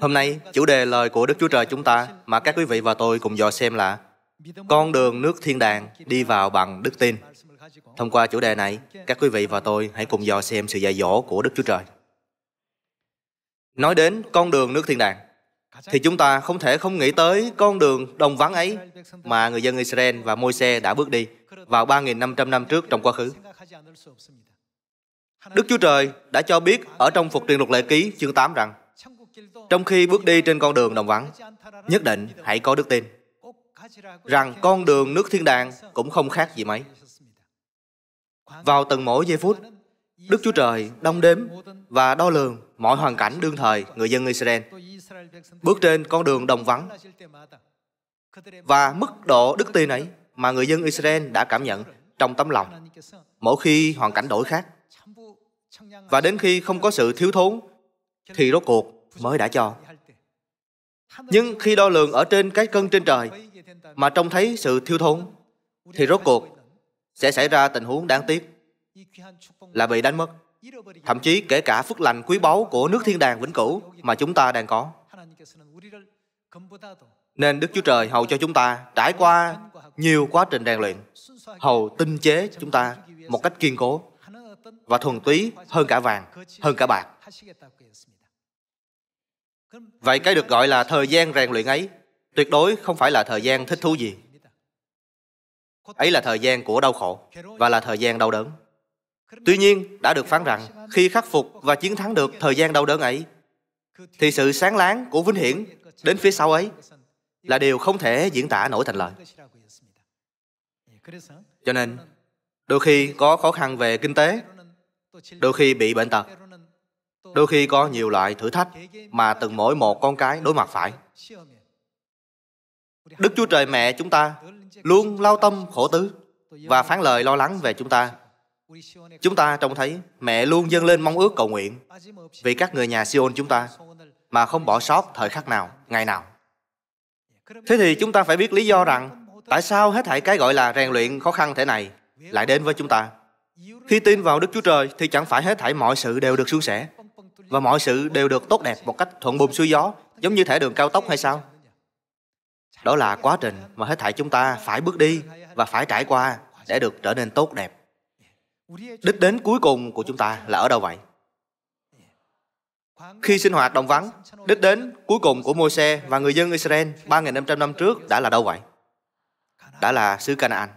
Hôm nay, chủ đề lời của Đức Chúa Trời chúng ta mà các quý vị và tôi cùng dò xem là Con đường nước thiên đàng đi vào bằng đức tin. Thông qua chủ đề này, các quý vị và tôi hãy cùng dò xem sự dạy dỗ của Đức Chúa Trời. Nói đến con đường nước thiên đàng, thì chúng ta không thể không nghĩ tới con đường đồng vắng ấy mà người dân Israel và Môi-se đã bước đi vào 3.500 năm trước trong quá khứ. Đức Chúa Trời đã cho biết ở trong Phục truyền luật lệ ký chương 8 rằng trong khi bước đi trên con đường đồng vắng nhất định hãy có đức tin rằng con đường nước thiên đàng cũng không khác gì mấy vào từng mỗi giây phút đức chúa trời đong đếm và đo lường mọi hoàn cảnh đương thời người dân israel bước trên con đường đồng vắng và mức độ đức tin ấy mà người dân israel đã cảm nhận trong tấm lòng mỗi khi hoàn cảnh đổi khác và đến khi không có sự thiếu thốn thì rốt cuộc mới đã cho nhưng khi đo lường ở trên cái cân trên trời mà trông thấy sự thiêu thốn thì rốt cuộc sẽ xảy ra tình huống đáng tiếc là bị đánh mất thậm chí kể cả phước lành quý báu của nước thiên đàng vĩnh cửu mà chúng ta đang có nên đức chúa trời hầu cho chúng ta trải qua nhiều quá trình rèn luyện hầu tinh chế chúng ta một cách kiên cố và thuần túy hơn cả vàng hơn cả bạc Vậy cái được gọi là thời gian rèn luyện ấy tuyệt đối không phải là thời gian thích thú gì. Ấy là thời gian của đau khổ và là thời gian đau đớn. Tuy nhiên, đã được phán rằng khi khắc phục và chiến thắng được thời gian đau đớn ấy thì sự sáng láng của vinh hiển đến phía sau ấy là điều không thể diễn tả nổi thành lời. Cho nên, đôi khi có khó khăn về kinh tế, đôi khi bị bệnh tật, đôi khi có nhiều loại thử thách mà từng mỗi một con cái đối mặt phải đức chúa trời mẹ chúng ta luôn lao tâm khổ tứ và phán lời lo lắng về chúng ta chúng ta trông thấy mẹ luôn dâng lên mong ước cầu nguyện vì các người nhà siôn chúng ta mà không bỏ sót thời khắc nào ngày nào thế thì chúng ta phải biết lý do rằng tại sao hết thảy cái gọi là rèn luyện khó khăn thế này lại đến với chúng ta khi tin vào đức chúa trời thì chẳng phải hết thảy mọi sự đều được suôn sẻ và mọi sự đều được tốt đẹp một cách thuận buồm xuôi gió, giống như thể đường cao tốc hay sao? Đó là quá trình mà hết thảy chúng ta phải bước đi và phải trải qua để được trở nên tốt đẹp. Đích đến cuối cùng của chúng ta là ở đâu vậy? Khi sinh hoạt đồng vắng, đích đến cuối cùng của môi xe và người dân Israel 3.500 năm trước đã là đâu vậy? Đã là xứ Canaan.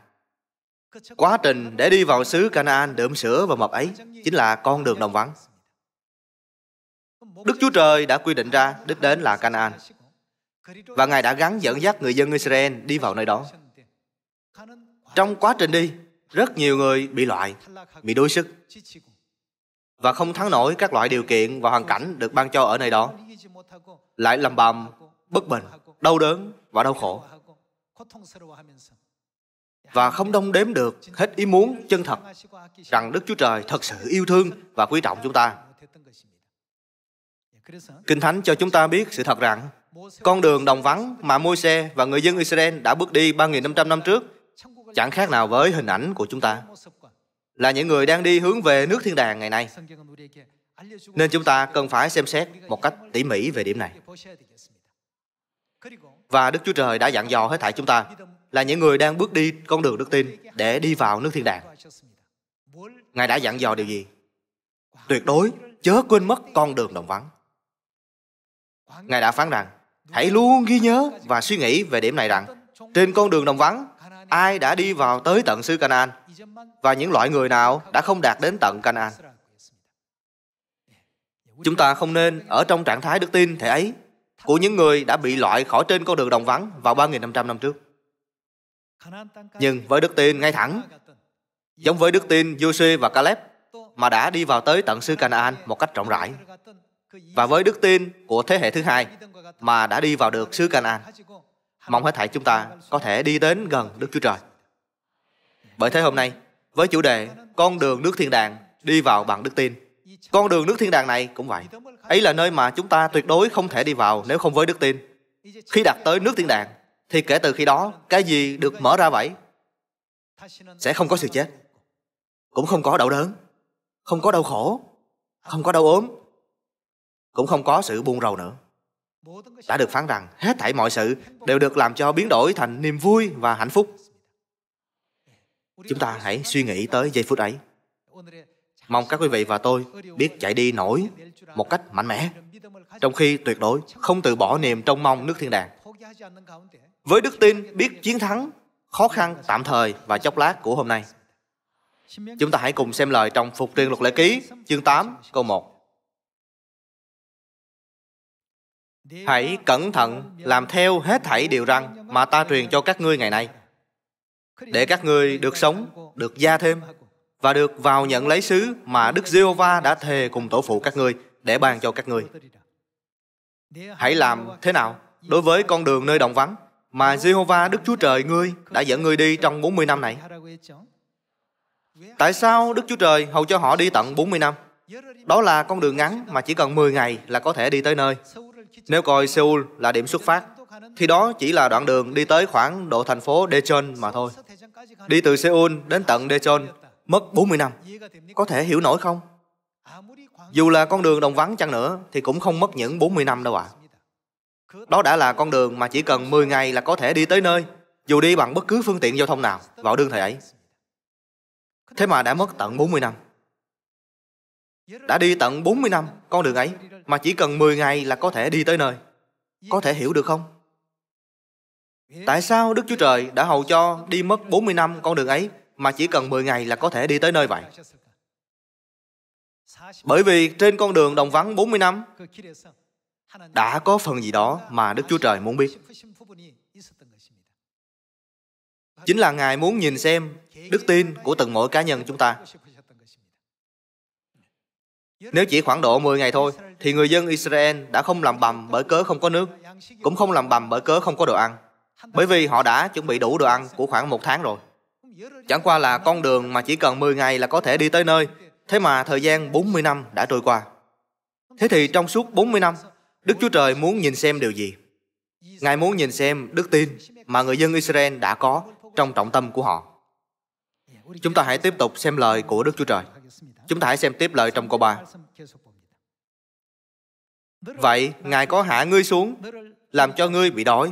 Quá trình để đi vào xứ Canaan đượm sữa và mập ấy chính là con đường đồng vắng. Đức Chúa Trời đã quy định ra đích đến là Canaan. Và Ngài đã gắn dẫn dắt người dân Israel đi vào nơi đó. Trong quá trình đi, rất nhiều người bị loại, bị đối sức và không thắng nổi các loại điều kiện và hoàn cảnh được ban cho ở nơi đó. Lại lầm bầm, bất bình, đau đớn và đau khổ. Và không đông đếm được hết ý muốn chân thật rằng Đức Chúa Trời thật sự yêu thương và quý trọng chúng ta. Kinh Thánh cho chúng ta biết sự thật rằng con đường đồng vắng mà Môi-se và người dân Israel đã bước đi 3.500 năm trước chẳng khác nào với hình ảnh của chúng ta là những người đang đi hướng về nước thiên đàng ngày nay. Nên chúng ta cần phải xem xét một cách tỉ mỉ về điểm này. Và Đức Chúa Trời đã dặn dò hết thảy chúng ta là những người đang bước đi con đường đức tin để đi vào nước thiên đàng. Ngài đã dặn dò điều gì? Tuyệt đối chớ quên mất con đường đồng vắng. Ngài đã phán rằng, hãy luôn ghi nhớ và suy nghĩ về điểm này rằng, trên con đường đồng vắng, ai đã đi vào tới tận xứ Canaan và những loại người nào đã không đạt đến tận Canaan. Chúng ta không nên ở trong trạng thái đức tin thể ấy của những người đã bị loại khỏi trên con đường đồng vắng vào 3.500 năm trước. Nhưng với đức tin ngay thẳng, giống với đức tin Joshua và Caleb mà đã đi vào tới tận xứ Canaan một cách rộng rãi, và với đức tin của thế hệ thứ hai mà đã đi vào được xứ Canaan. Mong hết thảy chúng ta có thể đi đến gần Đức Chúa Trời. Bởi thế hôm nay, với chủ đề Con đường nước thiên đàng đi vào bằng đức tin. Con đường nước thiên đàng này cũng vậy. Ấy là nơi mà chúng ta tuyệt đối không thể đi vào nếu không với đức tin. Khi đặt tới nước thiên đàng, thì kể từ khi đó, cái gì được mở ra vậy? Sẽ không có sự chết. Cũng không có đau đớn. Không có đau khổ. Không có đau ốm cũng không có sự buông rầu nữa đã được phán rằng hết thảy mọi sự đều được làm cho biến đổi thành niềm vui và hạnh phúc chúng ta hãy suy nghĩ tới giây phút ấy mong các quý vị và tôi biết chạy đi nổi một cách mạnh mẽ trong khi tuyệt đối không từ bỏ niềm trông mong nước thiên đàng với đức tin biết chiến thắng khó khăn tạm thời và chốc lát của hôm nay chúng ta hãy cùng xem lời trong phục truyền luật lệ ký chương 8 câu 1 hãy cẩn thận làm theo hết thảy điều răn mà ta truyền cho các ngươi ngày nay để các ngươi được sống được gia thêm và được vào nhận lấy sứ mà đức giê hô va đã thề cùng tổ phụ các ngươi để ban cho các ngươi hãy làm thế nào đối với con đường nơi đồng vắng mà Giê-hô-va Đức Chúa Trời ngươi đã dẫn ngươi đi trong 40 năm này. Tại sao Đức Chúa Trời hầu cho họ đi tận 40 năm? Đó là con đường ngắn mà chỉ cần 10 ngày là có thể đi tới nơi. Nếu coi Seoul là điểm xuất phát, thì đó chỉ là đoạn đường đi tới khoảng độ thành phố Daejeon mà thôi. Đi từ Seoul đến tận Daejeon mất 40 năm. Có thể hiểu nổi không? Dù là con đường đồng vắng chăng nữa thì cũng không mất những 40 năm đâu ạ. À. Đó đã là con đường mà chỉ cần 10 ngày là có thể đi tới nơi, dù đi bằng bất cứ phương tiện giao thông nào vào đương thời ấy. Thế mà đã mất tận 40 năm đã đi tận 40 năm con đường ấy mà chỉ cần 10 ngày là có thể đi tới nơi. Có thể hiểu được không? Tại sao Đức Chúa Trời đã hầu cho đi mất 40 năm con đường ấy mà chỉ cần 10 ngày là có thể đi tới nơi vậy? Bởi vì trên con đường đồng vắng 40 năm đã có phần gì đó mà Đức Chúa Trời muốn biết. Chính là Ngài muốn nhìn xem đức tin của từng mỗi cá nhân chúng ta nếu chỉ khoảng độ 10 ngày thôi, thì người dân Israel đã không làm bầm bởi cớ không có nước, cũng không làm bầm bởi cớ không có đồ ăn, bởi vì họ đã chuẩn bị đủ đồ ăn của khoảng một tháng rồi. Chẳng qua là con đường mà chỉ cần 10 ngày là có thể đi tới nơi, thế mà thời gian 40 năm đã trôi qua. Thế thì trong suốt 40 năm, Đức Chúa Trời muốn nhìn xem điều gì? Ngài muốn nhìn xem đức tin mà người dân Israel đã có trong trọng tâm của họ. Chúng ta hãy tiếp tục xem lời của Đức Chúa Trời. Chúng ta hãy xem tiếp lời trong câu 3. Vậy, Ngài có hạ ngươi xuống, làm cho ngươi bị đói.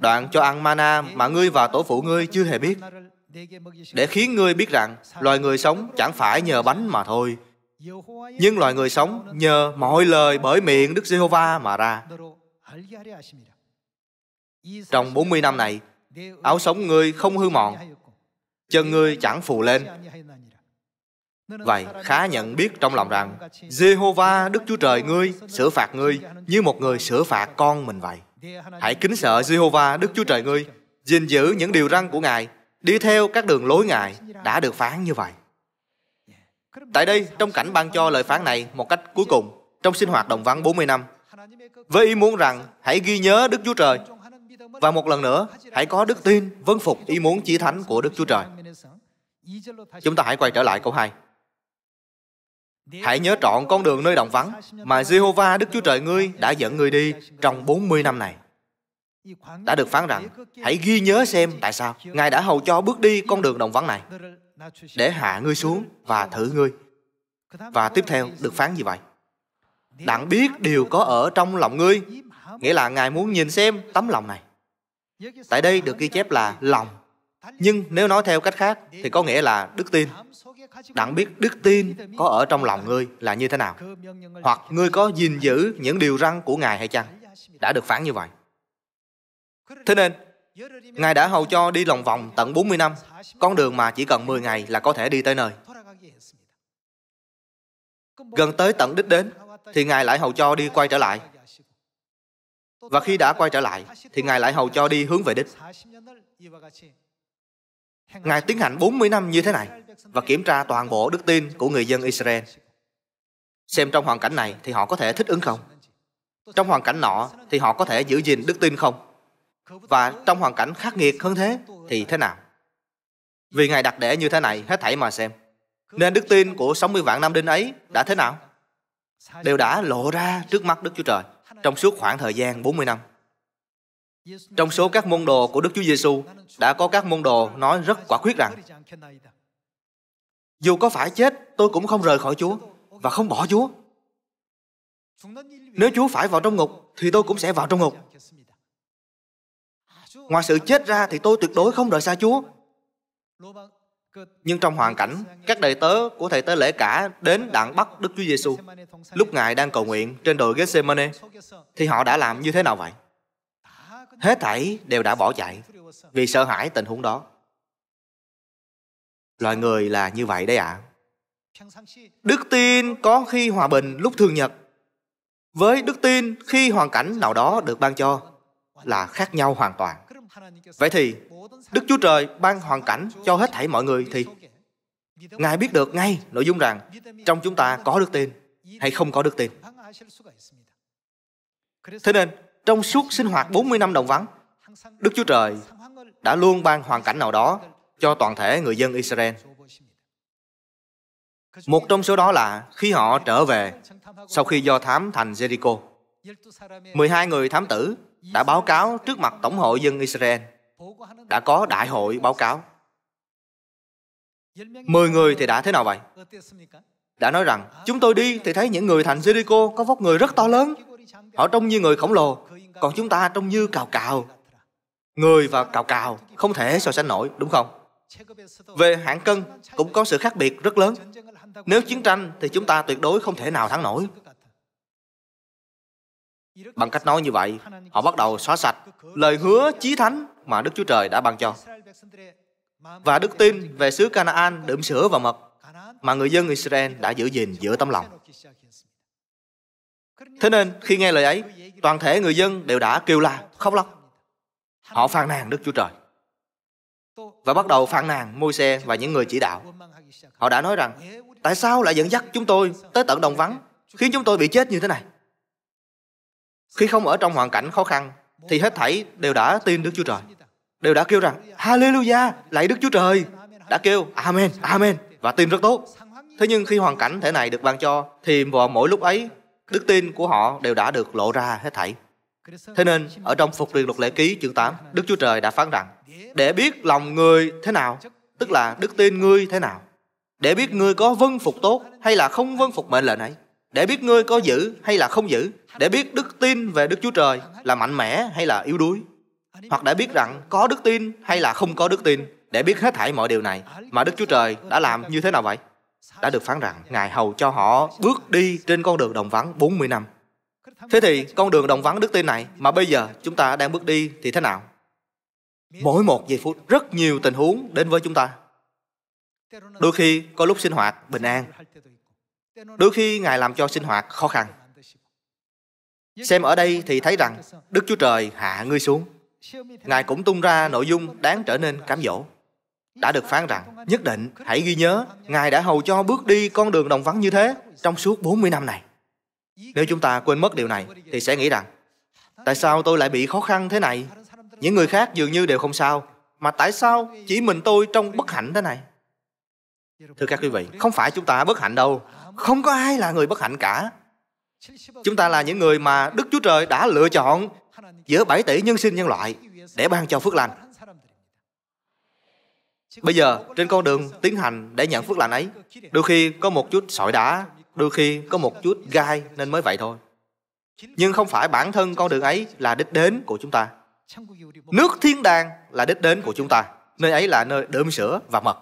Đoạn cho ăn mana mà ngươi và tổ phụ ngươi chưa hề biết, để khiến ngươi biết rằng loài người sống chẳng phải nhờ bánh mà thôi, nhưng loài người sống nhờ mọi lời bởi miệng Đức Giê-hô-va mà ra. Trong 40 năm này, áo sống ngươi không hư mòn, chân ngươi chẳng phù lên, Vậy khá nhận biết trong lòng rằng Jehovah Đức Chúa Trời ngươi sửa phạt ngươi như một người sửa phạt con mình vậy. Hãy kính sợ Jehovah Đức Chúa Trời ngươi, gìn giữ những điều răn của Ngài, đi theo các đường lối Ngài đã được phán như vậy. Tại đây, trong cảnh ban cho lời phán này một cách cuối cùng, trong sinh hoạt đồng vắng 40 năm, với ý muốn rằng hãy ghi nhớ Đức Chúa Trời và một lần nữa, hãy có đức tin, vâng phục ý muốn chí thánh của Đức Chúa Trời. Chúng ta hãy quay trở lại câu 2. Hãy nhớ trọn con đường nơi đồng vắng mà Jehovah Đức Chúa Trời ngươi đã dẫn ngươi đi trong 40 năm này. Đã được phán rằng, hãy ghi nhớ xem tại sao Ngài đã hầu cho bước đi con đường đồng vắng này để hạ ngươi xuống và thử ngươi. Và tiếp theo được phán như vậy. Đặng biết điều có ở trong lòng ngươi, nghĩa là Ngài muốn nhìn xem tấm lòng này. Tại đây được ghi chép là lòng, nhưng nếu nói theo cách khác thì có nghĩa là đức tin, đặng biết đức tin có ở trong lòng ngươi là như thế nào hoặc ngươi có gìn giữ những điều răn của ngài hay chăng đã được phán như vậy thế nên ngài đã hầu cho đi lòng vòng tận 40 năm con đường mà chỉ cần 10 ngày là có thể đi tới nơi gần tới tận đích đến thì ngài lại hầu cho đi quay trở lại và khi đã quay trở lại thì ngài lại hầu cho đi hướng về đích Ngài tiến hành 40 năm như thế này và kiểm tra toàn bộ đức tin của người dân Israel. Xem trong hoàn cảnh này thì họ có thể thích ứng không? Trong hoàn cảnh nọ thì họ có thể giữ gìn đức tin không? Và trong hoàn cảnh khắc nghiệt hơn thế thì thế nào? Vì Ngài đặt để như thế này, hết thảy mà xem. Nên đức tin của 60 vạn năm đến ấy đã thế nào? Đều đã lộ ra trước mắt Đức Chúa Trời trong suốt khoảng thời gian 40 năm. Trong số các môn đồ của Đức Chúa Giêsu đã có các môn đồ nói rất quả quyết rằng dù có phải chết, tôi cũng không rời khỏi Chúa và không bỏ Chúa. Nếu Chúa phải vào trong ngục, thì tôi cũng sẽ vào trong ngục. Ngoài sự chết ra thì tôi tuyệt đối không rời xa Chúa. Nhưng trong hoàn cảnh, các đầy tớ của thầy tế lễ cả đến đạn bắt Đức Chúa Giêsu lúc Ngài đang cầu nguyện trên đồi Gethsemane, thì họ đã làm như thế nào vậy? hết thảy đều đã bỏ chạy vì sợ hãi tình huống đó loài người là như vậy đấy ạ à. đức tin có khi hòa bình lúc thường nhật với đức tin khi hoàn cảnh nào đó được ban cho là khác nhau hoàn toàn vậy thì đức chúa trời ban hoàn cảnh cho hết thảy mọi người thì ngài biết được ngay nội dung rằng trong chúng ta có đức tin hay không có đức tin thế nên trong suốt sinh hoạt 40 năm đồng vắng, Đức Chúa Trời đã luôn ban hoàn cảnh nào đó cho toàn thể người dân Israel. Một trong số đó là khi họ trở về sau khi do thám thành Jericho. 12 người thám tử đã báo cáo trước mặt Tổng hội dân Israel. Đã có đại hội báo cáo. 10 người thì đã thế nào vậy? Đã nói rằng, chúng tôi đi thì thấy những người thành Jericho có vóc người rất to lớn. Họ trông như người khổng lồ, còn chúng ta trông như cào cào người và cào cào không thể so sánh nổi đúng không về hạng cân cũng có sự khác biệt rất lớn nếu chiến tranh thì chúng ta tuyệt đối không thể nào thắng nổi bằng cách nói như vậy họ bắt đầu xóa sạch lời hứa chí thánh mà đức chúa trời đã ban cho và đức tin về xứ canaan đượm sữa và mật mà người dân israel đã giữ gìn giữa tấm lòng thế nên khi nghe lời ấy toàn thể người dân đều đã kêu la khóc lóc họ phàn nàn đức chúa trời và bắt đầu phàn nàn môi xe và những người chỉ đạo họ đã nói rằng tại sao lại dẫn dắt chúng tôi tới tận đồng vắng khiến chúng tôi bị chết như thế này khi không ở trong hoàn cảnh khó khăn thì hết thảy đều đã tin đức chúa trời đều đã kêu rằng hallelujah lạy đức chúa trời đã kêu amen amen và tin rất tốt thế nhưng khi hoàn cảnh thể này được ban cho thì vào mỗi lúc ấy đức tin của họ đều đã được lộ ra hết thảy. Thế nên, ở trong Phục truyền luật lễ ký chương 8, Đức Chúa Trời đã phán rằng, để biết lòng người thế nào, tức là đức tin ngươi thế nào, để biết ngươi có vâng phục tốt hay là không vâng phục mệnh lệnh ấy, để biết ngươi có giữ hay là không giữ, để biết đức tin về Đức Chúa Trời là mạnh mẽ hay là yếu đuối, hoặc để biết rằng có đức tin hay là không có đức tin, để biết hết thảy mọi điều này mà Đức Chúa Trời đã làm như thế nào vậy? đã được phán rằng Ngài hầu cho họ bước đi trên con đường đồng vắng 40 năm. Thế thì con đường đồng vắng đức tin này mà bây giờ chúng ta đang bước đi thì thế nào? Mỗi một giây phút rất nhiều tình huống đến với chúng ta. Đôi khi có lúc sinh hoạt bình an. Đôi khi Ngài làm cho sinh hoạt khó khăn. Xem ở đây thì thấy rằng Đức Chúa Trời hạ ngươi xuống. Ngài cũng tung ra nội dung đáng trở nên cám dỗ đã được phán rằng nhất định hãy ghi nhớ Ngài đã hầu cho bước đi con đường đồng vắng như thế trong suốt 40 năm này. Nếu chúng ta quên mất điều này thì sẽ nghĩ rằng tại sao tôi lại bị khó khăn thế này? Những người khác dường như đều không sao mà tại sao chỉ mình tôi trong bất hạnh thế này? Thưa các quý vị, không phải chúng ta bất hạnh đâu. Không có ai là người bất hạnh cả. Chúng ta là những người mà Đức Chúa Trời đã lựa chọn giữa 7 tỷ nhân sinh nhân loại để ban cho phước lành Bây giờ, trên con đường tiến hành để nhận phước lành ấy, đôi khi có một chút sỏi đá, đôi khi có một chút gai nên mới vậy thôi. Nhưng không phải bản thân con đường ấy là đích đến của chúng ta. Nước thiên đàng là đích đến của chúng ta. Nơi ấy là nơi đơm sữa và mật.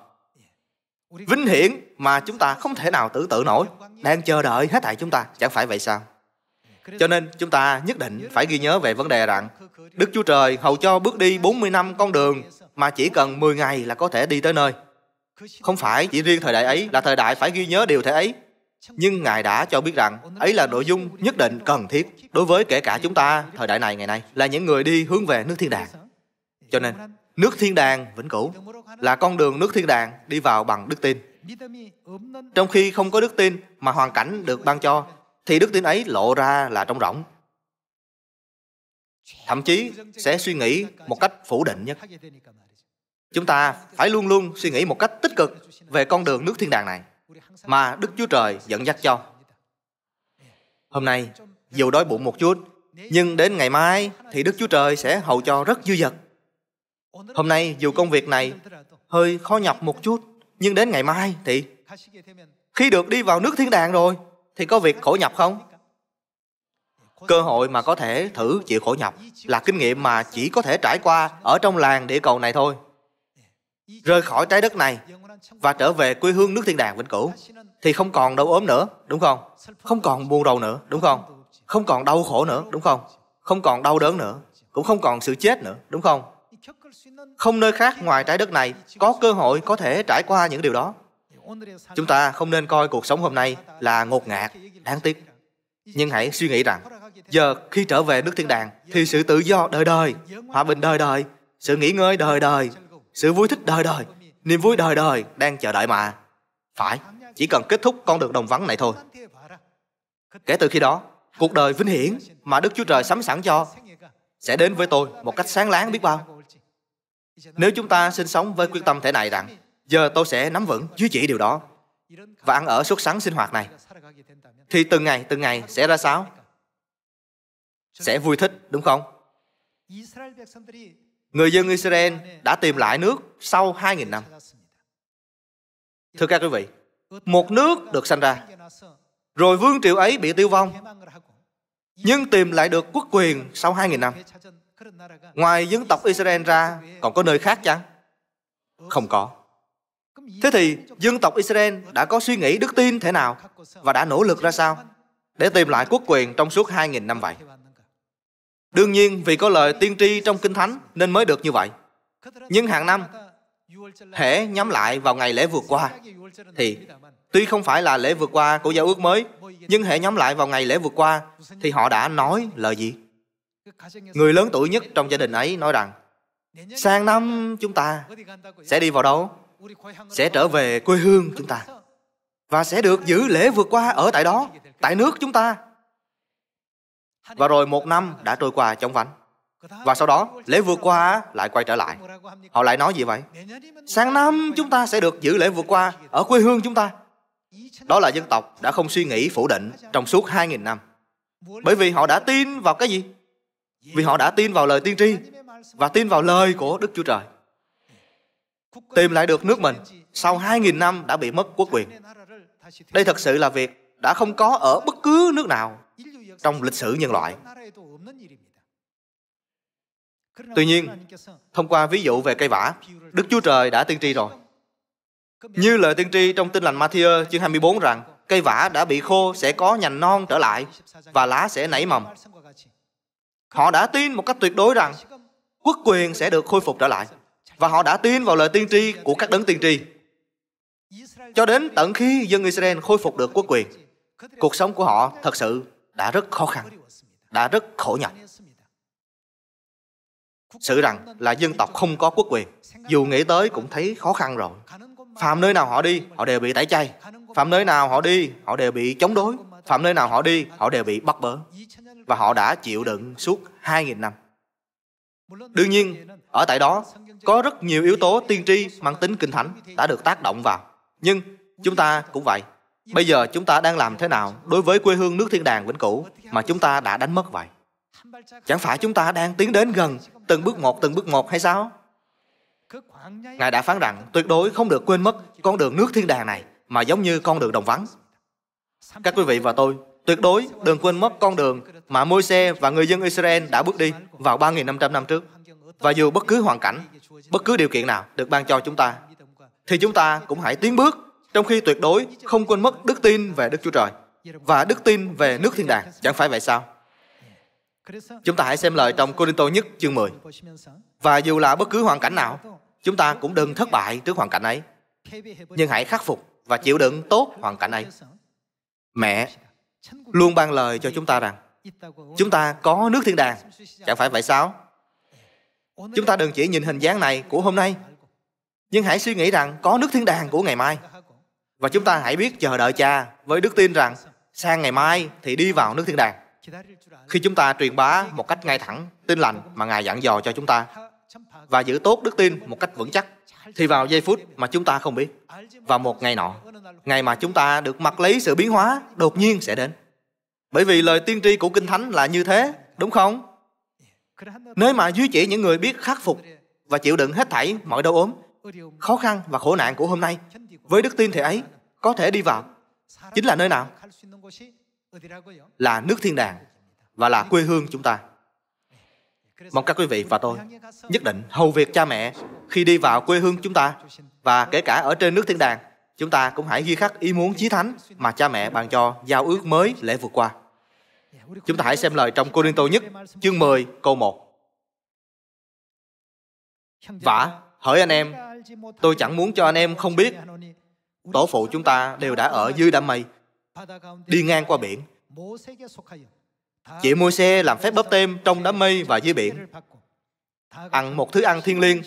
Vinh hiển mà chúng ta không thể nào tưởng tượng nổi đang chờ đợi hết tại chúng ta, chẳng phải vậy sao? Cho nên chúng ta nhất định phải ghi nhớ về vấn đề rằng Đức Chúa Trời hầu cho bước đi 40 năm con đường mà chỉ cần 10 ngày là có thể đi tới nơi. Không phải chỉ riêng thời đại ấy là thời đại phải ghi nhớ điều thế ấy. Nhưng Ngài đã cho biết rằng ấy là nội dung nhất định cần thiết đối với kể cả chúng ta thời đại này ngày nay là những người đi hướng về nước thiên đàng. Cho nên, nước thiên đàng vĩnh cửu là con đường nước thiên đàng đi vào bằng đức tin. Trong khi không có đức tin mà hoàn cảnh được ban cho thì đức tin ấy lộ ra là trong rỗng. Thậm chí sẽ suy nghĩ một cách phủ định nhất. Chúng ta phải luôn luôn suy nghĩ một cách tích cực về con đường nước thiên đàng này mà Đức Chúa Trời dẫn dắt cho. Hôm nay, dù đói bụng một chút, nhưng đến ngày mai thì Đức Chúa Trời sẽ hậu cho rất dư dật. Hôm nay dù công việc này hơi khó nhọc một chút, nhưng đến ngày mai thì khi được đi vào nước thiên đàng rồi thì có việc khổ nhọc không? Cơ hội mà có thể thử chịu khổ nhọc là kinh nghiệm mà chỉ có thể trải qua ở trong làng địa cầu này thôi rời khỏi trái đất này và trở về quê hương nước thiên đàng vĩnh cửu thì không còn đau ốm nữa đúng không không còn buồn rầu nữa đúng không không còn đau khổ nữa đúng không không còn đau đớn nữa cũng không còn sự chết nữa đúng không không nơi khác ngoài trái đất này có cơ hội có thể trải qua những điều đó chúng ta không nên coi cuộc sống hôm nay là ngột ngạt đáng tiếc nhưng hãy suy nghĩ rằng giờ khi trở về nước thiên đàng thì sự tự do đời đời hòa bình đời đời sự nghỉ ngơi đời đời sự vui thích đời đời, niềm vui đời đời đang chờ đợi mà. Phải, chỉ cần kết thúc con đường đồng vắng này thôi. Kể từ khi đó, cuộc đời vinh hiển mà Đức Chúa Trời sắm sẵn cho sẽ đến với tôi một cách sáng láng biết bao. Nếu chúng ta sinh sống với quyết tâm thể này rằng giờ tôi sẽ nắm vững duy trì điều đó và ăn ở xuất sắn sinh hoạt này thì từng ngày từng ngày sẽ ra sao? Sẽ vui thích đúng không? người dân Israel đã tìm lại nước sau 2.000 năm. Thưa các quý vị, một nước được sanh ra, rồi vương triều ấy bị tiêu vong, nhưng tìm lại được quốc quyền sau 2.000 năm. Ngoài dân tộc Israel ra, còn có nơi khác chăng? Không có. Thế thì dân tộc Israel đã có suy nghĩ đức tin thế nào và đã nỗ lực ra sao để tìm lại quốc quyền trong suốt 2.000 năm vậy? Đương nhiên vì có lời tiên tri trong Kinh Thánh nên mới được như vậy. Nhưng hàng năm, hễ nhắm lại vào ngày lễ vượt qua, thì tuy không phải là lễ vượt qua của giao ước mới, nhưng hễ nhắm lại vào ngày lễ vượt qua, thì họ đã nói lời gì? Người lớn tuổi nhất trong gia đình ấy nói rằng, sang năm chúng ta sẽ đi vào đâu? Sẽ trở về quê hương chúng ta. Và sẽ được giữ lễ vượt qua ở tại đó, tại nước chúng ta. Và rồi một năm đã trôi qua chóng vánh. Và sau đó, lễ vượt qua lại quay trở lại. Họ lại nói gì vậy? sáng năm chúng ta sẽ được giữ lễ vượt qua ở quê hương chúng ta. Đó là dân tộc đã không suy nghĩ phủ định trong suốt 2.000 năm. Bởi vì họ đã tin vào cái gì? Vì họ đã tin vào lời tiên tri và tin vào lời của Đức Chúa Trời. Tìm lại được nước mình sau 2.000 năm đã bị mất quốc quyền. Đây thật sự là việc đã không có ở bất cứ nước nào trong lịch sử nhân loại. Tuy nhiên, thông qua ví dụ về cây vả, Đức Chúa Trời đã tiên tri rồi. Như lời tiên tri trong tin lành Matthew chương 24 rằng cây vả đã bị khô sẽ có nhành non trở lại và lá sẽ nảy mầm. Họ đã tin một cách tuyệt đối rằng quốc quyền sẽ được khôi phục trở lại và họ đã tin vào lời tiên tri của các đấng tiên tri. Cho đến tận khi dân Israel khôi phục được quốc quyền, cuộc sống của họ thật sự đã rất khó khăn, đã rất khổ nhọc. Sự rằng là dân tộc không có quốc quyền, dù nghĩ tới cũng thấy khó khăn rồi. Phạm nơi nào họ đi, họ đều bị tẩy chay. Phạm nơi nào họ đi, họ đều bị chống đối. Phạm nơi nào họ đi, họ đều bị bắt bớ. Và họ đã chịu đựng suốt 2.000 năm. Đương nhiên, ở tại đó có rất nhiều yếu tố tiên tri mang tính kinh thánh đã được tác động vào. Nhưng chúng ta cũng vậy, Bây giờ chúng ta đang làm thế nào đối với quê hương nước thiên đàng vĩnh cửu mà chúng ta đã đánh mất vậy? Chẳng phải chúng ta đang tiến đến gần từng bước một từng bước một hay sao? Ngài đã phán rằng tuyệt đối không được quên mất con đường nước thiên đàng này mà giống như con đường đồng vắng. Các quý vị và tôi tuyệt đối đừng quên mất con đường mà môi xe và người dân Israel đã bước đi vào 3.500 năm trước. Và dù bất cứ hoàn cảnh, bất cứ điều kiện nào được ban cho chúng ta, thì chúng ta cũng hãy tiến bước trong khi tuyệt đối không quên mất đức tin về Đức Chúa Trời và đức tin về nước thiên đàng. Chẳng phải vậy sao? Chúng ta hãy xem lời trong Cô-rin-tô nhất chương 10. Và dù là bất cứ hoàn cảnh nào, chúng ta cũng đừng thất bại trước hoàn cảnh ấy. Nhưng hãy khắc phục và chịu đựng tốt hoàn cảnh ấy. Mẹ luôn ban lời cho chúng ta rằng chúng ta có nước thiên đàng. Chẳng phải vậy sao? Chúng ta đừng chỉ nhìn hình dáng này của hôm nay, nhưng hãy suy nghĩ rằng có nước thiên đàng của ngày mai. Và chúng ta hãy biết chờ đợi cha với đức tin rằng sang ngày mai thì đi vào nước thiên đàng. Khi chúng ta truyền bá một cách ngay thẳng, tin lành mà Ngài dặn dò cho chúng ta và giữ tốt đức tin một cách vững chắc thì vào giây phút mà chúng ta không biết và một ngày nọ, ngày mà chúng ta được mặc lấy sự biến hóa đột nhiên sẽ đến. Bởi vì lời tiên tri của Kinh Thánh là như thế, đúng không? nếu mà duy chỉ những người biết khắc phục và chịu đựng hết thảy mọi đau ốm khó khăn và khổ nạn của hôm nay với đức tin thể ấy có thể đi vào chính là nơi nào là nước thiên đàng và là quê hương chúng ta mong các quý vị và tôi nhất định hầu việc cha mẹ khi đi vào quê hương chúng ta và kể cả ở trên nước thiên đàng chúng ta cũng hãy ghi khắc ý muốn chí thánh mà cha mẹ ban cho giao ước mới lễ vượt qua chúng ta hãy xem lời trong cô Đinh tô nhất chương 10 câu 1 vả hỡi anh em tôi chẳng muốn cho anh em không biết tổ phụ chúng ta đều đã ở dưới đám mây đi ngang qua biển chị mua xe làm phép bắp tem trong đám mây và dưới biển ăn một thứ ăn thiên liêng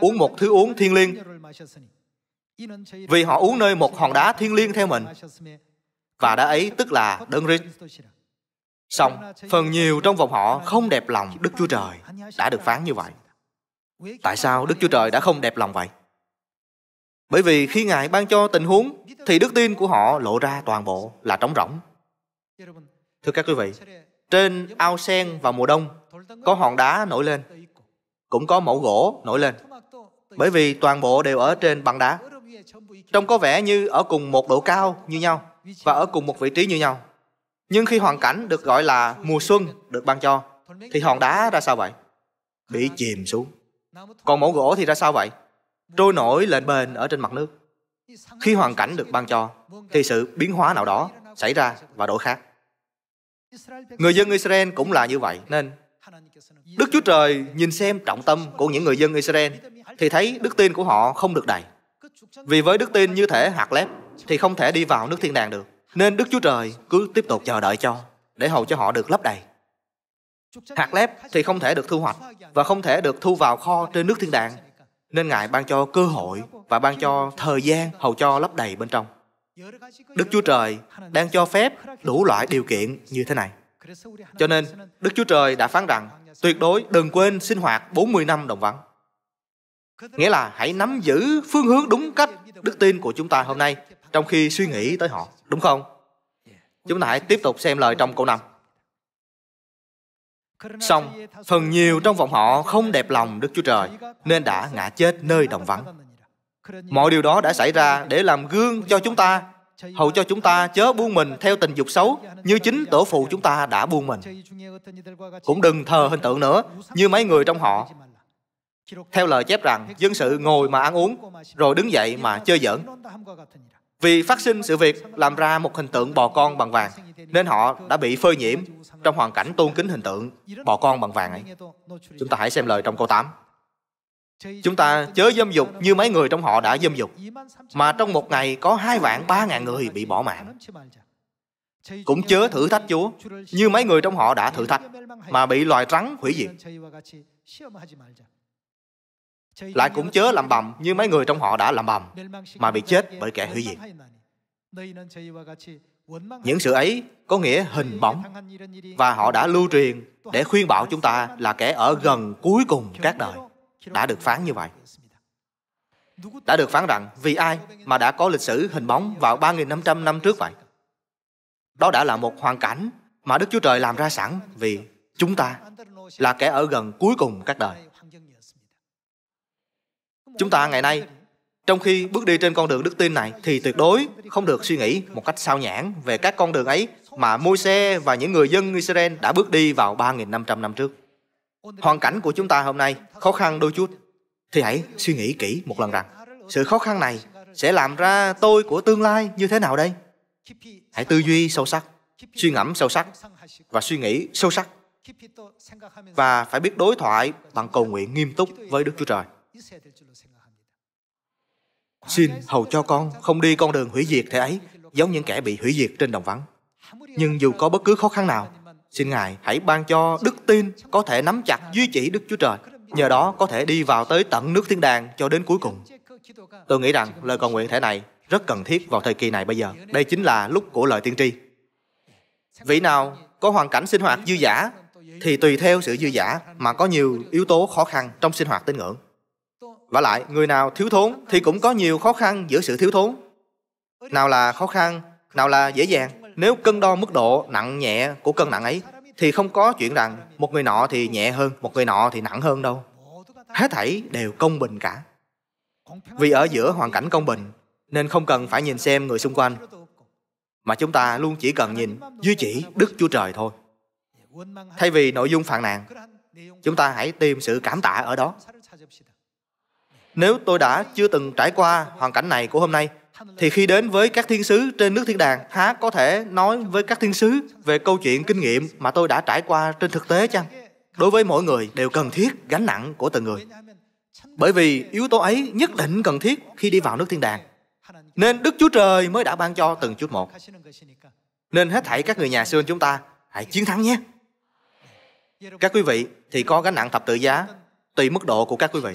uống một thứ uống thiên liêng vì họ uống nơi một hòn đá thiên liêng theo mình và đã ấy tức là đấng rít Xong, phần nhiều trong vòng họ không đẹp lòng Đức Chúa Trời đã được phán như vậy tại sao đức chúa trời đã không đẹp lòng vậy bởi vì khi ngài ban cho tình huống thì đức tin của họ lộ ra toàn bộ là trống rỗng thưa các quý vị trên ao sen vào mùa đông có hòn đá nổi lên cũng có mẫu gỗ nổi lên bởi vì toàn bộ đều ở trên băng đá trông có vẻ như ở cùng một độ cao như nhau và ở cùng một vị trí như nhau nhưng khi hoàn cảnh được gọi là mùa xuân được ban cho thì hòn đá ra sao vậy bị chìm xuống còn mẫu gỗ thì ra sao vậy? Trôi nổi lên bền ở trên mặt nước. Khi hoàn cảnh được ban cho, thì sự biến hóa nào đó xảy ra và đổi khác. Người dân Israel cũng là như vậy nên Đức Chúa Trời nhìn xem trọng tâm của những người dân Israel thì thấy đức tin của họ không được đầy. Vì với đức tin như thể hạt lép thì không thể đi vào nước thiên đàng được. Nên Đức Chúa Trời cứ tiếp tục chờ đợi cho để hầu cho họ được lấp đầy. Hạt lép thì không thể được thu hoạch và không thể được thu vào kho trên nước thiên đàng. Nên Ngài ban cho cơ hội và ban cho thời gian hầu cho lấp đầy bên trong. Đức Chúa Trời đang cho phép đủ loại điều kiện như thế này. Cho nên, Đức Chúa Trời đã phán rằng tuyệt đối đừng quên sinh hoạt 40 năm đồng vắng. Nghĩa là hãy nắm giữ phương hướng đúng cách đức tin của chúng ta hôm nay trong khi suy nghĩ tới họ, đúng không? Chúng ta hãy tiếp tục xem lời trong câu 5 xong phần nhiều trong vòng họ không đẹp lòng Đức Chúa Trời, nên đã ngã chết nơi đồng vắng. Mọi điều đó đã xảy ra để làm gương cho chúng ta, hầu cho chúng ta chớ buông mình theo tình dục xấu như chính tổ phụ chúng ta đã buông mình. Cũng đừng thờ hình tượng nữa như mấy người trong họ. Theo lời chép rằng, dân sự ngồi mà ăn uống, rồi đứng dậy mà chơi giỡn. Vì phát sinh sự việc làm ra một hình tượng bò con bằng vàng, nên họ đã bị phơi nhiễm trong hoàn cảnh tôn kính hình tượng bỏ con bằng vàng ấy chúng ta hãy xem lời trong câu 8 chúng ta chớ dâm dục như mấy người trong họ đã dâm dục mà trong một ngày có hai vạn ba ngàn người bị bỏ mạng cũng chớ thử thách chúa như mấy người trong họ đã thử thách mà bị loài rắn hủy diệt lại cũng chớ làm bầm như mấy người trong họ đã làm bầm mà bị chết bởi kẻ hủy diệt những sự ấy có nghĩa hình bóng và họ đã lưu truyền để khuyên bảo chúng ta là kẻ ở gần cuối cùng các đời đã được phán như vậy đã được phán rằng vì ai mà đã có lịch sử hình bóng vào 3.500 năm trước vậy đó đã là một hoàn cảnh mà Đức Chúa Trời làm ra sẵn vì chúng ta là kẻ ở gần cuối cùng các đời chúng ta ngày nay trong khi bước đi trên con đường đức tin này thì tuyệt đối không được suy nghĩ một cách sao nhãn về các con đường ấy mà Môi-se và những người dân Israel đã bước đi vào 3.500 năm trước. Hoàn cảnh của chúng ta hôm nay khó khăn đôi chút thì hãy suy nghĩ kỹ một lần rằng sự khó khăn này sẽ làm ra tôi của tương lai như thế nào đây? Hãy tư duy sâu sắc, suy ngẫm sâu sắc và suy nghĩ sâu sắc và phải biết đối thoại bằng cầu nguyện nghiêm túc với Đức Chúa Trời. Xin hầu cho con không đi con đường hủy diệt thế ấy, giống những kẻ bị hủy diệt trên đồng vắng. Nhưng dù có bất cứ khó khăn nào, xin Ngài hãy ban cho đức tin có thể nắm chặt duy chỉ Đức Chúa Trời, nhờ đó có thể đi vào tới tận nước thiên đàng cho đến cuối cùng. Tôi nghĩ rằng lời cầu nguyện thể này rất cần thiết vào thời kỳ này bây giờ. Đây chính là lúc của lời tiên tri. Vị nào có hoàn cảnh sinh hoạt dư giả thì tùy theo sự dư giả mà có nhiều yếu tố khó khăn trong sinh hoạt tín ngưỡng. Và lại, người nào thiếu thốn thì cũng có nhiều khó khăn giữa sự thiếu thốn. Nào là khó khăn, nào là dễ dàng. Nếu cân đo mức độ nặng nhẹ của cân nặng ấy, thì không có chuyện rằng một người nọ thì nhẹ hơn, một người nọ thì nặng hơn đâu. Hết thảy đều công bình cả. Vì ở giữa hoàn cảnh công bình, nên không cần phải nhìn xem người xung quanh, mà chúng ta luôn chỉ cần nhìn duy chỉ Đức Chúa Trời thôi. Thay vì nội dung phàn nàn, chúng ta hãy tìm sự cảm tạ ở đó nếu tôi đã chưa từng trải qua hoàn cảnh này của hôm nay thì khi đến với các thiên sứ trên nước thiên đàng há có thể nói với các thiên sứ về câu chuyện kinh nghiệm mà tôi đã trải qua trên thực tế chăng đối với mỗi người đều cần thiết gánh nặng của từng người bởi vì yếu tố ấy nhất định cần thiết khi đi vào nước thiên đàng nên đức chúa trời mới đã ban cho từng chút một nên hết thảy các người nhà xưa chúng ta hãy chiến thắng nhé các quý vị thì có gánh nặng thập tự giá tùy mức độ của các quý vị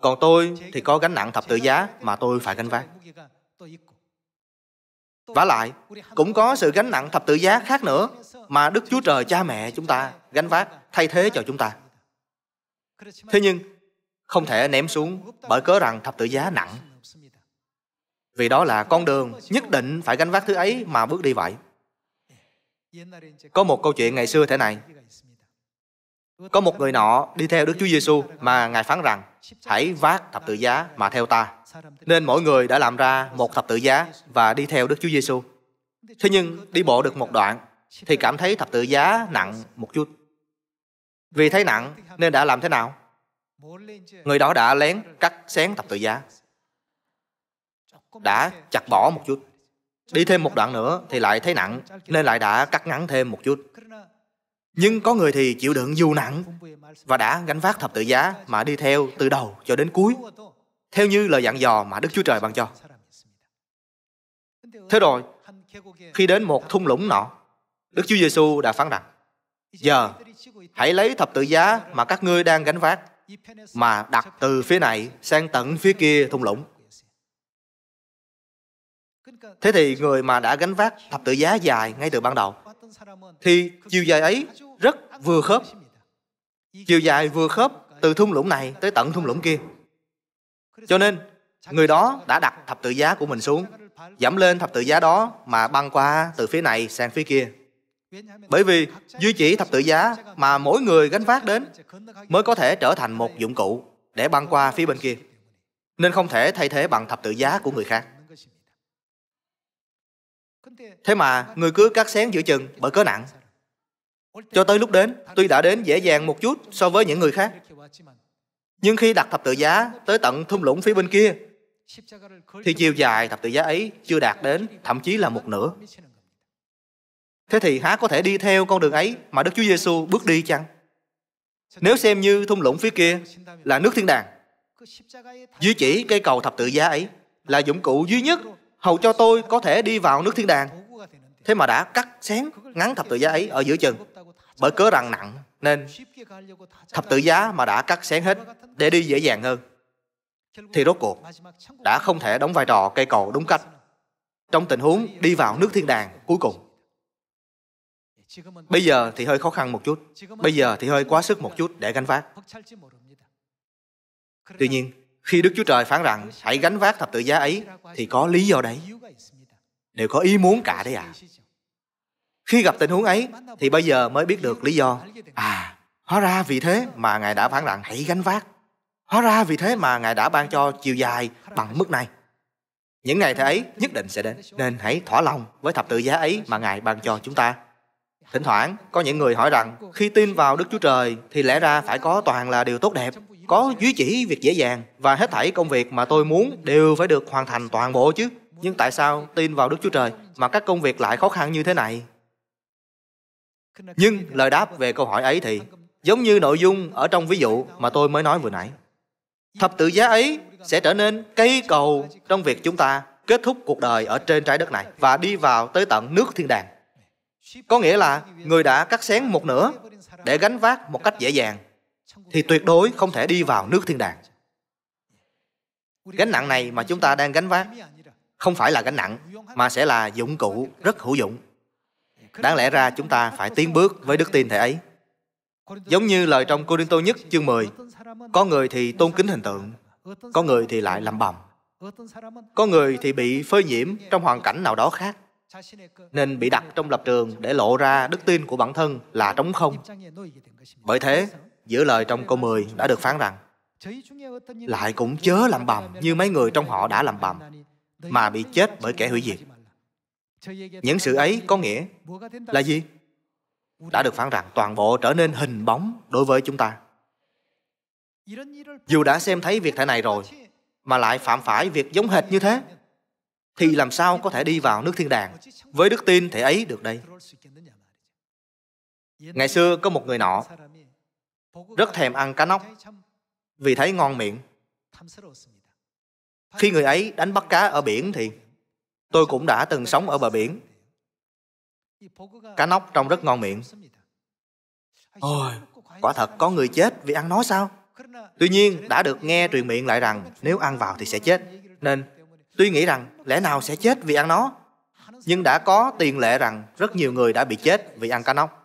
còn tôi thì có gánh nặng thập tự giá mà tôi phải gánh vác. Và lại, cũng có sự gánh nặng thập tự giá khác nữa mà Đức Chúa Trời cha mẹ chúng ta gánh vác thay thế cho chúng ta. Thế nhưng, không thể ném xuống bởi cớ rằng thập tự giá nặng. Vì đó là con đường nhất định phải gánh vác thứ ấy mà bước đi vậy. Có một câu chuyện ngày xưa thế này. Có một người nọ đi theo Đức Chúa Giêsu mà Ngài phán rằng hãy vác thập tự giá mà theo ta. Nên mỗi người đã làm ra một thập tự giá và đi theo Đức Chúa Giêsu. Thế nhưng đi bộ được một đoạn thì cảm thấy thập tự giá nặng một chút. Vì thấy nặng nên đã làm thế nào? Người đó đã lén cắt xén thập tự giá. Đã chặt bỏ một chút. Đi thêm một đoạn nữa thì lại thấy nặng nên lại đã cắt ngắn thêm một chút. Nhưng có người thì chịu đựng dù nặng và đã gánh vác thập tự giá mà đi theo từ đầu cho đến cuối, theo như lời dặn dò mà Đức Chúa Trời ban cho. Thế rồi, khi đến một thung lũng nọ, Đức Chúa Giêsu đã phán rằng, Giờ, hãy lấy thập tự giá mà các ngươi đang gánh vác, mà đặt từ phía này sang tận phía kia thung lũng. Thế thì người mà đã gánh vác thập tự giá dài ngay từ ban đầu thì chiều dài ấy rất vừa khớp. Chiều dài vừa khớp từ thung lũng này tới tận thung lũng kia. Cho nên, người đó đã đặt thập tự giá của mình xuống, dẫm lên thập tự giá đó mà băng qua từ phía này sang phía kia. Bởi vì duy chỉ thập tự giá mà mỗi người gánh vác đến mới có thể trở thành một dụng cụ để băng qua phía bên kia. Nên không thể thay thế bằng thập tự giá của người khác. Thế mà người cứ cắt xén giữa chừng bởi cớ nặng. Cho tới lúc đến, tuy đã đến dễ dàng một chút so với những người khác, nhưng khi đặt thập tự giá tới tận thung lũng phía bên kia, thì chiều dài thập tự giá ấy chưa đạt đến, thậm chí là một nửa. Thế thì há có thể đi theo con đường ấy mà Đức Chúa Giêsu bước đi chăng? Nếu xem như thung lũng phía kia là nước thiên đàng, duy chỉ cây cầu thập tự giá ấy là dụng cụ duy nhất hầu cho tôi có thể đi vào nước thiên đàng thế mà đã cắt xén ngắn thập tự giá ấy ở giữa chừng bởi cớ rằng nặng nên thập tự giá mà đã cắt xén hết để đi dễ dàng hơn thì rốt cuộc đã không thể đóng vai trò cây cầu đúng cách trong tình huống đi vào nước thiên đàng cuối cùng bây giờ thì hơi khó khăn một chút bây giờ thì hơi quá sức một chút để gánh vác tuy nhiên khi Đức Chúa Trời phán rằng hãy gánh vác thập tự giá ấy thì có lý do đấy. Đều có ý muốn cả đấy à. Khi gặp tình huống ấy thì bây giờ mới biết được lý do. À, hóa ra vì thế mà Ngài đã phán rằng hãy gánh vác. Hóa ra vì thế mà Ngài đã ban cho chiều dài bằng mức này. Những ngày thế ấy nhất định sẽ đến. Nên hãy thỏa lòng với thập tự giá ấy mà Ngài ban cho chúng ta. Thỉnh thoảng, có những người hỏi rằng khi tin vào Đức Chúa Trời thì lẽ ra phải có toàn là điều tốt đẹp có dưới chỉ việc dễ dàng và hết thảy công việc mà tôi muốn đều phải được hoàn thành toàn bộ chứ. Nhưng tại sao tin vào Đức Chúa Trời mà các công việc lại khó khăn như thế này? Nhưng lời đáp về câu hỏi ấy thì giống như nội dung ở trong ví dụ mà tôi mới nói vừa nãy. Thập tự giá ấy sẽ trở nên cây cầu trong việc chúng ta kết thúc cuộc đời ở trên trái đất này và đi vào tới tận nước thiên đàng. Có nghĩa là người đã cắt xén một nửa để gánh vác một cách dễ dàng thì tuyệt đối không thể đi vào nước thiên đàng gánh nặng này mà chúng ta đang gánh vác không phải là gánh nặng mà sẽ là dụng cụ rất hữu dụng đáng lẽ ra chúng ta phải tiến bước với đức tin thể ấy giống như lời trong cô đinh tô nhất chương 10 có người thì tôn kính hình tượng có người thì lại làm bầm có người thì bị phơi nhiễm trong hoàn cảnh nào đó khác nên bị đặt trong lập trường để lộ ra đức tin của bản thân là trống không bởi thế giữa lời trong câu 10 đã được phán rằng lại cũng chớ làm bầm như mấy người trong họ đã làm bầm mà bị chết bởi kẻ hủy diệt những sự ấy có nghĩa là gì đã được phán rằng toàn bộ trở nên hình bóng đối với chúng ta dù đã xem thấy việc thể này rồi mà lại phạm phải việc giống hệt như thế thì làm sao có thể đi vào nước thiên đàng với đức tin thể ấy được đây ngày xưa có một người nọ rất thèm ăn cá nóc vì thấy ngon miệng. Khi người ấy đánh bắt cá ở biển thì tôi cũng đã từng sống ở bờ biển. Cá nóc trông rất ngon miệng. Ôi, quả thật có người chết vì ăn nó sao? Tuy nhiên, đã được nghe truyền miệng lại rằng nếu ăn vào thì sẽ chết. Nên, tuy nghĩ rằng lẽ nào sẽ chết vì ăn nó, nhưng đã có tiền lệ rằng rất nhiều người đã bị chết vì ăn cá nóc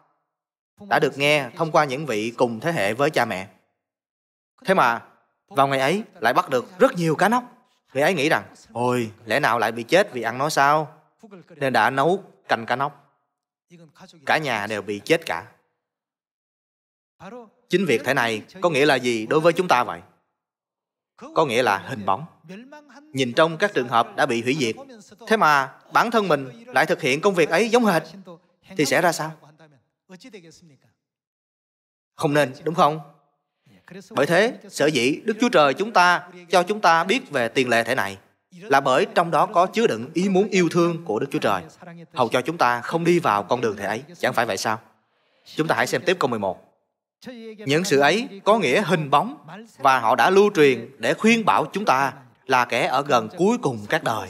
đã được nghe thông qua những vị cùng thế hệ với cha mẹ. Thế mà, vào ngày ấy lại bắt được rất nhiều cá nóc. Vị ấy nghĩ rằng, ôi, lẽ nào lại bị chết vì ăn nó sao? Nên đã nấu canh cá nóc. Cả nhà đều bị chết cả. Chính việc thế này có nghĩa là gì đối với chúng ta vậy? Có nghĩa là hình bóng. Nhìn trong các trường hợp đã bị hủy diệt, thế mà bản thân mình lại thực hiện công việc ấy giống hệt, thì sẽ ra sao? Không nên, đúng không? Bởi thế, sở dĩ Đức Chúa Trời chúng ta cho chúng ta biết về tiền lệ thể này là bởi trong đó có chứa đựng ý muốn yêu thương của Đức Chúa Trời, hầu cho chúng ta không đi vào con đường thể ấy. Chẳng phải vậy sao? Chúng ta hãy xem tiếp câu 11. Những sự ấy có nghĩa hình bóng và họ đã lưu truyền để khuyên bảo chúng ta là kẻ ở gần cuối cùng các đời.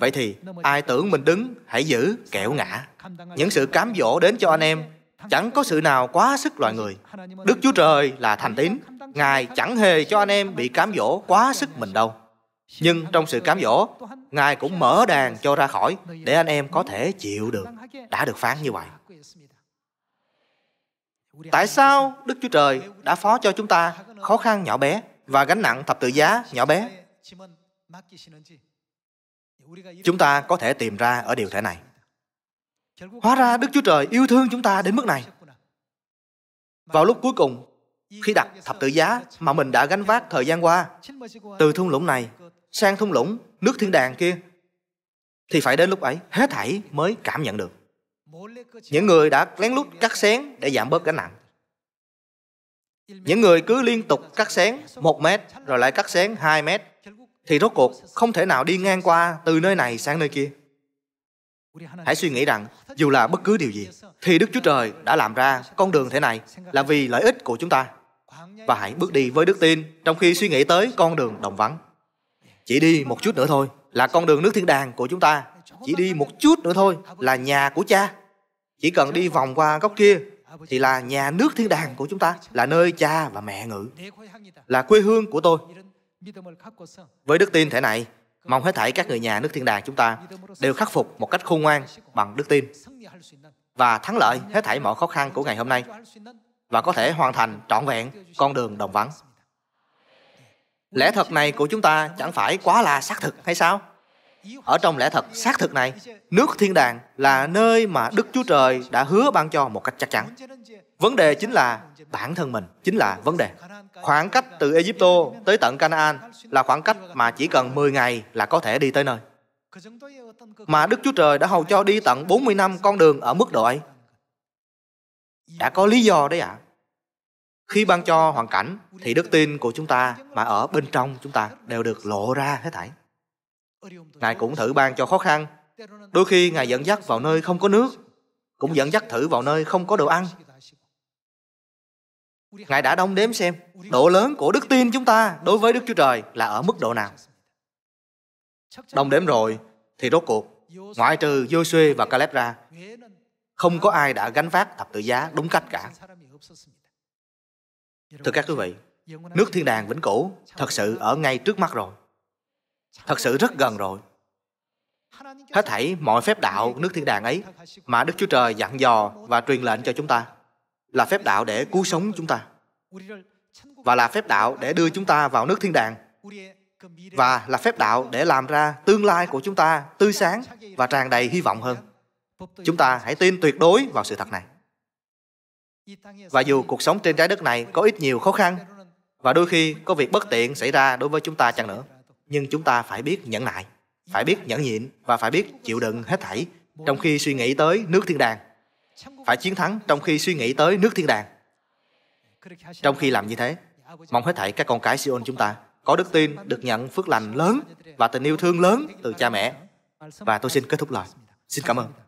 Vậy thì, ai tưởng mình đứng, hãy giữ kẻo ngã. Những sự cám dỗ đến cho anh em chẳng có sự nào quá sức loài người. Đức Chúa Trời là thành tín, Ngài chẳng hề cho anh em bị cám dỗ quá sức mình đâu. Nhưng trong sự cám dỗ, Ngài cũng mở đàn cho ra khỏi để anh em có thể chịu được. Đã được phán như vậy. Tại sao Đức Chúa Trời đã phó cho chúng ta khó khăn nhỏ bé và gánh nặng thập tự giá nhỏ bé? Chúng ta có thể tìm ra ở điều thể này. Hóa ra Đức Chúa Trời yêu thương chúng ta đến mức này. Vào lúc cuối cùng, khi đặt thập tự giá mà mình đã gánh vác thời gian qua, từ thung lũng này sang thung lũng nước thiên đàng kia, thì phải đến lúc ấy hết thảy mới cảm nhận được. Những người đã lén lút cắt xén để giảm bớt gánh nặng. Những người cứ liên tục cắt xén 1 mét rồi lại cắt xén 2 mét thì rốt cuộc không thể nào đi ngang qua từ nơi này sang nơi kia. Hãy suy nghĩ rằng, dù là bất cứ điều gì, thì Đức Chúa Trời đã làm ra con đường thế này là vì lợi ích của chúng ta. Và hãy bước đi với đức tin trong khi suy nghĩ tới con đường đồng vắng. Chỉ đi một chút nữa thôi là con đường nước thiên đàng của chúng ta. Chỉ đi một chút nữa thôi là nhà của cha. Chỉ cần đi vòng qua góc kia thì là nhà nước thiên đàng của chúng ta, là nơi cha và mẹ ngự, là quê hương của tôi. Với đức tin thế này, Mong hết thảy các người nhà nước thiên đàng chúng ta đều khắc phục một cách khôn ngoan bằng đức tin và thắng lợi hết thảy mọi khó khăn của ngày hôm nay và có thể hoàn thành trọn vẹn con đường đồng vắng. Lẽ thật này của chúng ta chẳng phải quá là xác thực hay sao? Ở trong lẽ thật xác thực này, nước thiên đàng là nơi mà Đức Chúa Trời đã hứa ban cho một cách chắc chắn vấn đề chính là bản thân mình chính là vấn đề khoảng cách từ Egypto tới tận Canaan là khoảng cách mà chỉ cần 10 ngày là có thể đi tới nơi mà Đức Chúa Trời đã hầu cho đi tận 40 năm con đường ở mức độ ấy đã có lý do đấy ạ à. khi ban cho hoàn cảnh thì đức tin của chúng ta mà ở bên trong chúng ta đều được lộ ra hết thảy ngài cũng thử ban cho khó khăn đôi khi ngài dẫn dắt vào nơi không có nước cũng dẫn dắt thử vào nơi không có đồ ăn Ngài đã đong đếm xem độ lớn của đức tin chúng ta đối với Đức Chúa Trời là ở mức độ nào. Đong đếm rồi thì rốt cuộc ngoại trừ Joshua và Caleb ra không có ai đã gánh vác thập tự giá đúng cách cả. Dạ Thưa các quý dạ. vị, dạ, nước thiên đàng vĩnh cửu thật sự ở ngay trước mắt rồi. Thật sự rất gần rồi. Hết thảy mọi phép đạo nước thiên đàng ấy mà Đức Chúa Trời dặn dò và truyền lệnh cho chúng ta là phép đạo để cứu sống chúng ta và là phép đạo để đưa chúng ta vào nước thiên đàng và là phép đạo để làm ra tương lai của chúng ta tươi sáng và tràn đầy hy vọng hơn chúng ta hãy tin tuyệt đối vào sự thật này và dù cuộc sống trên trái đất này có ít nhiều khó khăn và đôi khi có việc bất tiện xảy ra đối với chúng ta chăng nữa nhưng chúng ta phải biết nhẫn nại phải biết nhẫn nhịn và phải biết chịu đựng hết thảy trong khi suy nghĩ tới nước thiên đàng phải chiến thắng trong khi suy nghĩ tới nước thiên đàng trong khi làm như thế mong hết thảy các con cái Siôn chúng ta có đức tin được nhận phước lành lớn và tình yêu thương lớn từ cha mẹ và tôi xin kết thúc lời xin cảm ơn